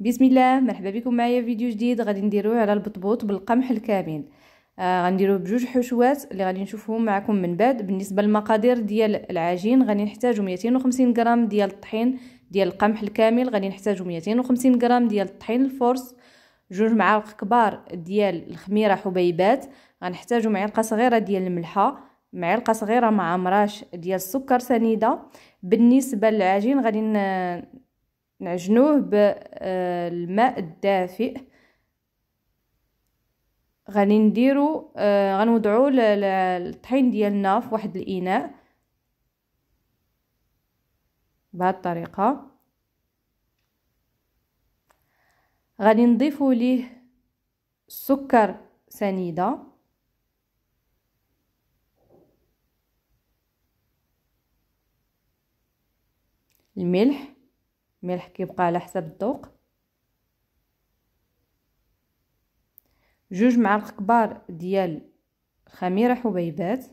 بسم الله مرحبا بكم معايا فيديو جديد غادي نديروه على البطبوط بالقمح الكامل آه غنديروه بجوج حشوات اللي غادي نشوفهم معكم من بعد بالنسبه للمقادير ديال العجين غادي نحتاجو 250 غرام ديال الطحين ديال القمح الكامل غادي نحتاجو 250 غرام ديال الطحين الفورس جوج معالق كبار ديال الخميره حبيبات غنحتاجو معلقه صغيره ديال الملحه معلقه صغيره مع مراش ديال السكر سنيده بالنسبه للعجين غادي نعجنوه بالماء آه، الدافئ غادي نديرو آه، غنوضعو الطحين ديالنا في واحد الاناء بهاد الطريقه غادي نضيفو ليه سكر سنيده الملح الملح كيبقى على حسب الذوق جوج معالق كبار ديال خميره حبيبات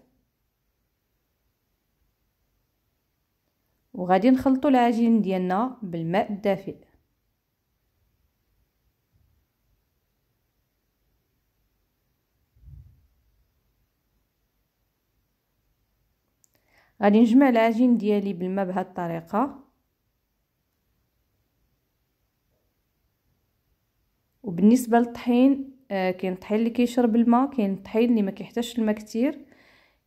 وغادي نخلطوا العجين ديالنا بالماء الدافئ غادي نجمع العجين ديالي بالماء بهاد الطريقه بالنسبه للطحين آه كاين الطحين اللي كيشرب الماء كاين الطحين اللي ما كيحتاجش الماء كتير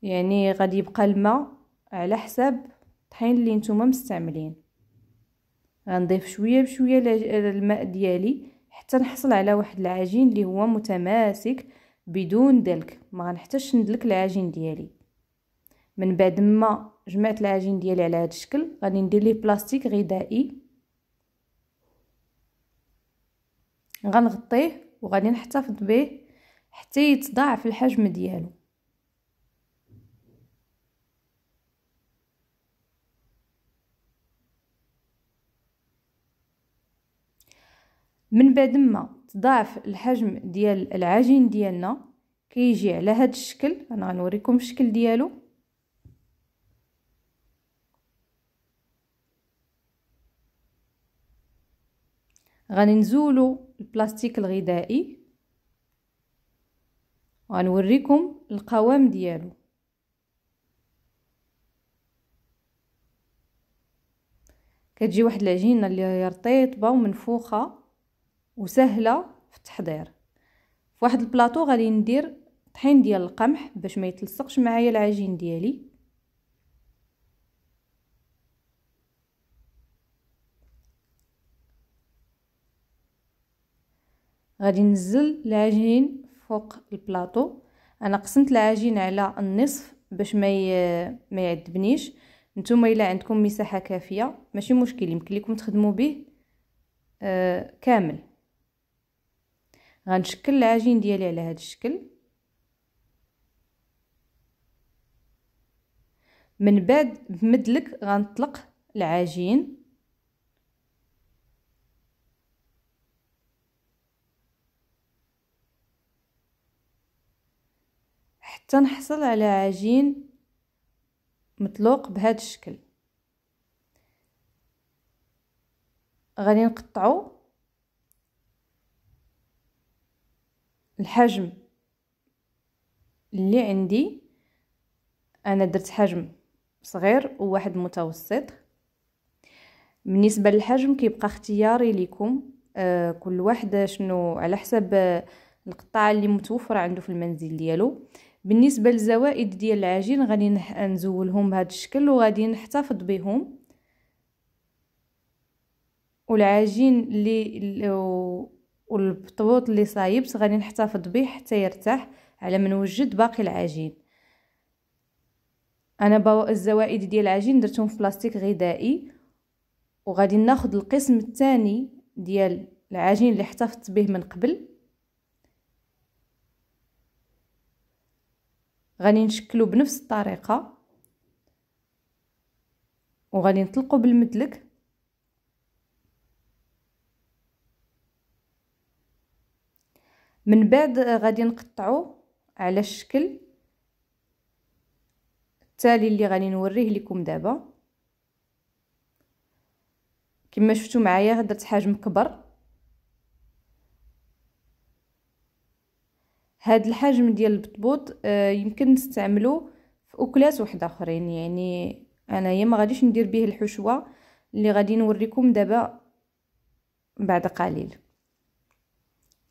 يعني غادي يبقى الماء على حساب الطحين اللي نتوما مستعملين غنضيف شويه بشويه الماء ديالي حتى نحصل على واحد العجين اللي هو متماسك بدون دلك ما غنحتاجش ندلك العجين ديالي من بعد ما جمعت العجين ديالي على هذا الشكل غادي ندير ليه بلاستيك غذائي غنغطيه وغادي نحتفظ به حتى يتضاعف الحجم ديالو من بعد ما تضاعف الحجم ديال العجين ديالنا كيجي على هذا الشكل انا غنوريكم الشكل ديالو غادي نزولو البلاستيك الغذائي وغنوريكم القوام ديالو كتجي واحد العجينه اللي هي رطيبه ومنفوخه وسهله في التحضير فواحد البلاطو غادي ندير طحين ديال القمح باش ما يتلصقش معايا العجين ديالي غادي نزل العجين فوق البلاطو انا قسمت العجين على النصف باش ما ي... ما يعذبنيش نتوما الا عندكم مساحه كافيه ماشي مشكل يمكن لكم تخدموا به آه كامل غنشكل العجين ديالي على هذا الشكل من بعد بمدلك غنطلق العجين حتى نحصل على عجين مطلوق بهذا الشكل غادي نقطعو الحجم اللي عندي انا درت حجم صغير وواحد متوسط بالنسبه للحجم كيبقى اختياري لكم آه كل واحد شنو على حسب آه، القطعه اللي متوفره عنده في المنزل ديالو بالنسبه للزوائد ديال العجين غادي نزولهم بهذا الشكل وغادي نحتفظ بهم والعجين اللي والبطبوط اللي صايبت غادي نحتفظ به حتى يرتاح على ما نوجد باقي العجين انا بو... الزوائد ديال العجين درتهم في بلاستيك غذائي وغادي ناخذ القسم الثاني ديال العجين اللي احتفظت به من قبل غادي نشكلو بنفس الطريقه وغادي نطلقو بالمدلك من بعد غادي نقطعو على الشكل التالي اللي غادي نوريه لكم دابا كما شفتوا معايا درت حجم كبر هاد الحجم ديال البطبوط آه، يمكن نستعملو في اكلات واحد اخرين يعني انايا ما غاديش ندير به الحشوه اللي غادي نوريكم دابا بعد قليل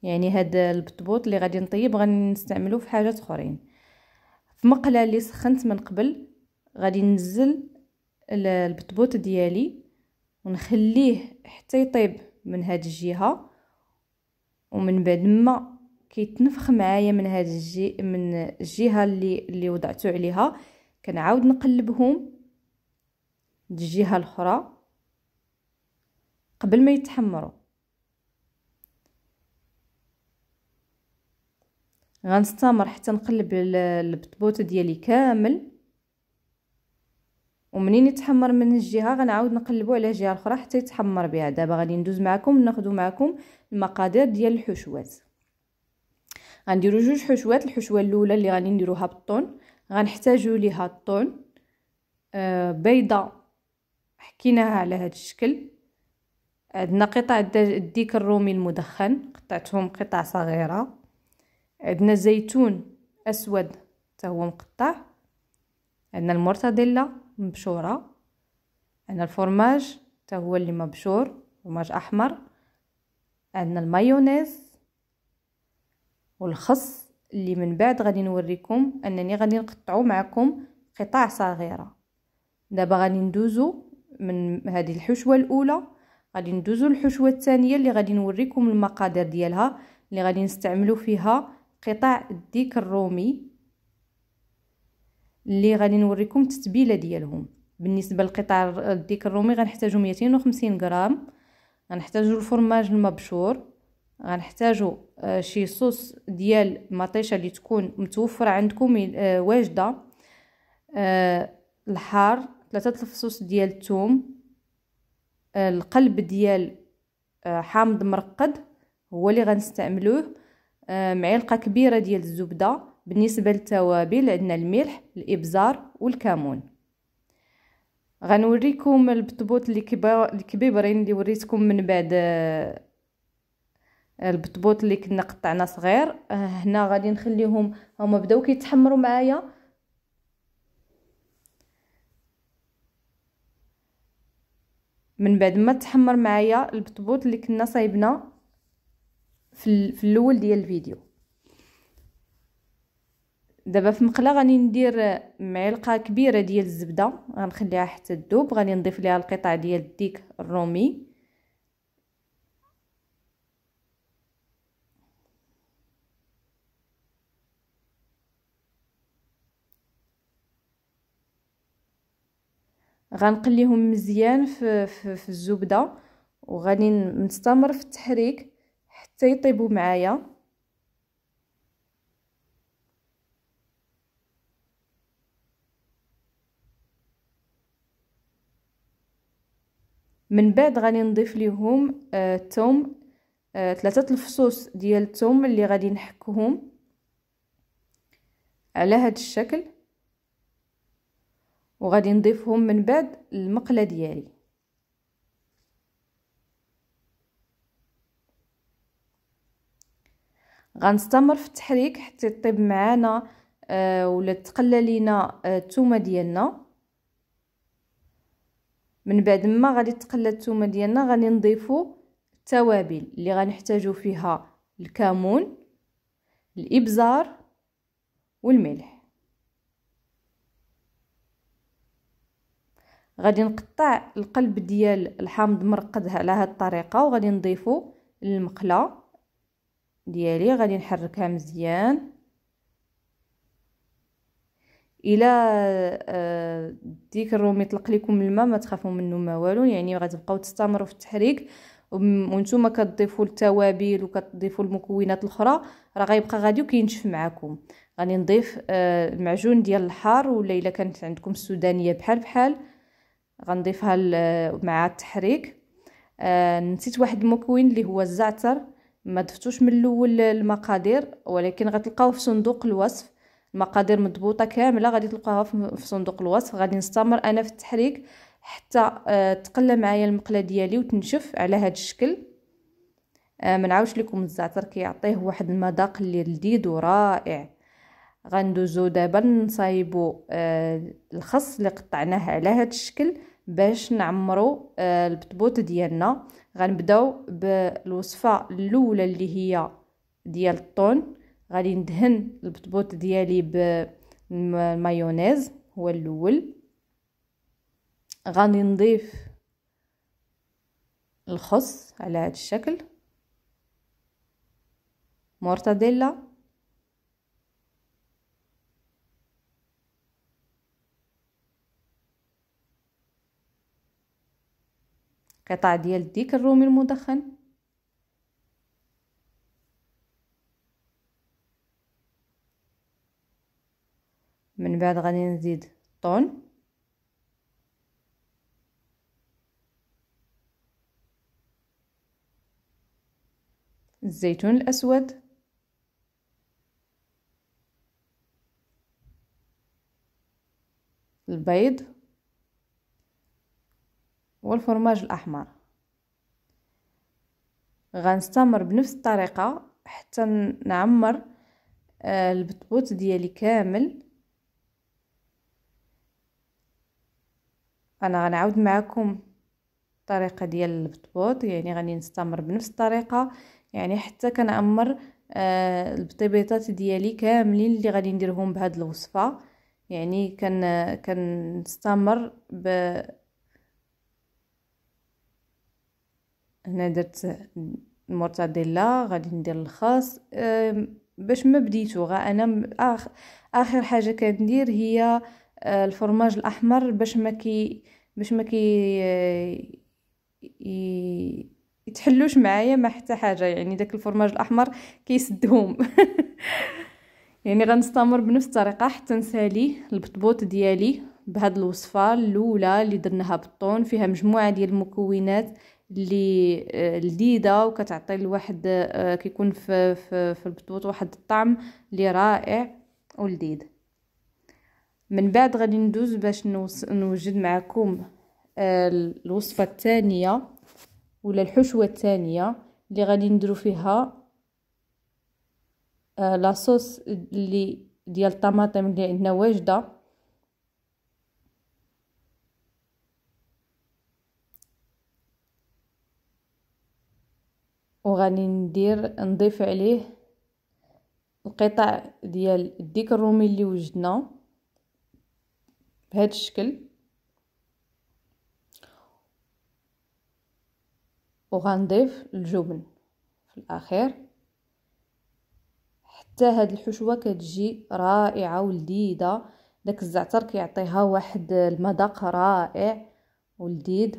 يعني هاد البطبوط اللي غادي نطيب غنستعملو في حاجات اخرين في مقله اللي سخنت من قبل غادي ننزل البطبوط ديالي ونخليه حتى يطيب من هاد الجهه ومن بعد ما كيتنفخ معايا من هاد الجي من الجهه اللي اللي وضعته عليها كنعاود نقلبهم للجهه الاخرى قبل ما يتحمروا غنستمر حتى نقلب البطبوطه ديالي كامل ومنين يتحمر من الجهه غنعاود نقلبو على الجهه الاخرى حتى يتحمر بها دابا غادي ندوز معكم ناخذ معكم المقادير ديال الحشوات غنديرو جوج حشوات الحشوه الاولى اللي غادي نديروها بالطون غنحتاجو ليها الطون آه بيضه حكيناها على هذا الشكل عندنا قطع الديك الرومي المدخن قطعتهم قطع صغيره عندنا زيتون اسود حتى هو مقطع عندنا المرتديلا مبشوره عندنا الفرماج حتى هو اللي مبشور فرماج احمر عندنا المايونيز والخص اللي من بعد غادي نوريكم انني غادي نقطعو معكم قطع صغيره دابا غادي ندوزو من هذه الحشوه الاولى غادي ندوزو الحشوه الثانيه اللي غادي نوريكم المقادير ديالها اللي غادي نستعملو فيها قطع الديك الرومي اللي غادي نوريكم التتبيله ديالهم بالنسبه لقطع الديك الرومي غنحتاجو 250 غرام غنحتاجو الفرماج المبشور غنحتاجو آه، شي صوص ديال المطيشه اللي تكون متوفره عندكم آه، واجده آه، الحار ثلاثة الفصوص ديال الثوم القلب ديال حامض مرقد هو اللي غنستعملوه معلقه كبيره ديال الزبده بالنسبه للتوابل عندنا الملح الابزار والكمون غنوريكم البطبوط الكبيبرين اللي وريتكم من بعد البطبوط اللي كنا قطعنا صغير آه، هنا غادي نخليهم هما بداو كيتحمروا معايا من بعد ما تحمر معايا البطبوط اللي كنا صايبنا في, في الاول ديال الفيديو دابا في مقله غادي ندير معلقه كبيره ديال الزبده غنخليها حتى تذوب غادي نضيف ليها القطع ديال الديك الرومي غنقليهم مزيان في, في, في الزبده وغادي نستمر في التحريك حتى يطيبوا معايا من بعد غادي نضيف ليهم الثوم آه ثلاثه آه، الفصوص ديال الثوم اللي غادي نحكهم على هذا الشكل وغادي نضيفهم من بعد المقله ديالي غنستمر في التحريك حتى يطيب معانا آه ولا تقلى لينا الثومه آه ديالنا من بعد ما غادي تقلى الثومه ديالنا غادي نضيفو التوابل اللي غنحتاجو فيها الكمون الابزار والملح غادي نقطع القلب ديال الحامض مرقد على هاد الطريقه وغادي نضيفو للمقله ديالي غادي نحركها مزيان الا آه، ديك الرومي طلق لكم الماء ما تخافوا منه ما والو يعني غتبقاو تستمروا في التحريك وانتم كتضيفوا التوابل وكتضيفوا المكونات الاخرى راه غيبقى غادي وكينشف معكم غادي نضيف آه، المعجون ديال الحار ولا الا كانت عندكم السودانيه بحال بحال غنضيفها مع التحريك آه نسيت واحد المكون اللي هو الزعتر ما ضفتوش من الاول المقادير ولكن غتلقاوه في صندوق الوصف المقادير مضبوطه كامله غادي تلقاوها في صندوق الوصف غادي نستمر انا في التحريك حتى آه تقلى معايا المقله ديالي وتنشف على هذا الشكل آه ما نعاودش لكم الزعتر كيعطيه واحد المذاق اللي لذيذ ورائع غندوزو دابا نصايبو آه الخس اللي قطعناه على هذا الشكل باش نعمرو آه البطبوط ديالنا غنبداو بالوصفه الاولى اللي هي ديال الطون غادي ندهن البطبوط ديالي بالمايونيز هو الاول غادي نضيف الخس على هذا الشكل مورتاديلا قطع ديال الديك الرومي المدخن من بعد غادي نزيد طون الزيتون الأسود البيض والفرماج الأحمر غنستمر بنفس الطريقة حتى نعمر آه، البطبوط ديالي كامل انا غنعاود معكم الطريقه ديال البطبوط يعني غادي نستمر بنفس الطريقه يعني حتى كنعمر آه، البطيبيطات ديالي كاملين اللي غادي نديرهم بهاد الوصفه يعني كن كنستمر ب هنا درت المرتديلا غادي ندير الخاص باش ما بديتو غا انا اخر اخر حاجه كندير هي آه، الفرماج الاحمر باش ما كي باش ما كي يتحلوش معايا ما حتى حاجه يعني داك الفرماج الاحمر كيسدهم يعني غنستمر بنفس الطريقه حتى نسالي البطبوط ديالي بهاد الوصفه الاولى اللي درناها بالطون فيها مجموعه ديال المكونات اللي آه، لذيذه وكتعطي الواحد آه، كيكون في, في, في البطبوط واحد الطعم اللي رائع ولذيذ من بعد غادي ندوز باش نوجد معكم آه، الوصفه الثانيه ولا الحشوه الثانيه اللي غادي نديرو فيها لاصوص اللي ديال الطماطم اللي عندنا واجده وغادي ندير نضيف عليه القطع ديال الديك الرومي اللي وجدنا بهذا الشكل وغنضيف الجبن في الاخير حتى هاد الحشوه كتجي رائعه ولذيذه داك الزعتر كيعطيها واحد المذاق رائع ولذيذ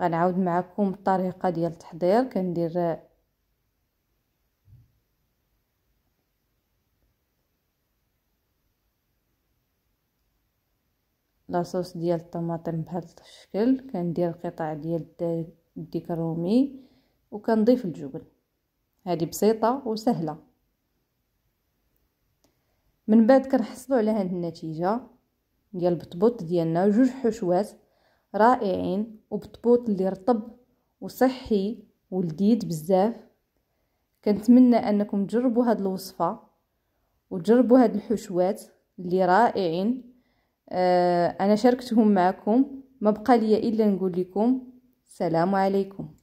غنعاود معكم الطريقه ديال التحضير كندير لاصوص ديال الطماطم بهذا الشكل كندير قطع ديال الديك الرومي وكنضيف الجبن هذه بسيطه وسهله من بعد كنحصلوا على هاد النتيجه ديال البطبوط ديالنا جوج حشوات رائعين وبطبوط اللي رطب وصحي ولذيذ بزاف كنتمنى انكم تجربوا هاد الوصفه وتجربوا هاد الحشوات اللي رائعين آه، انا شاركتهم معكم ما بقى لي الا نقول لكم سلام عليكم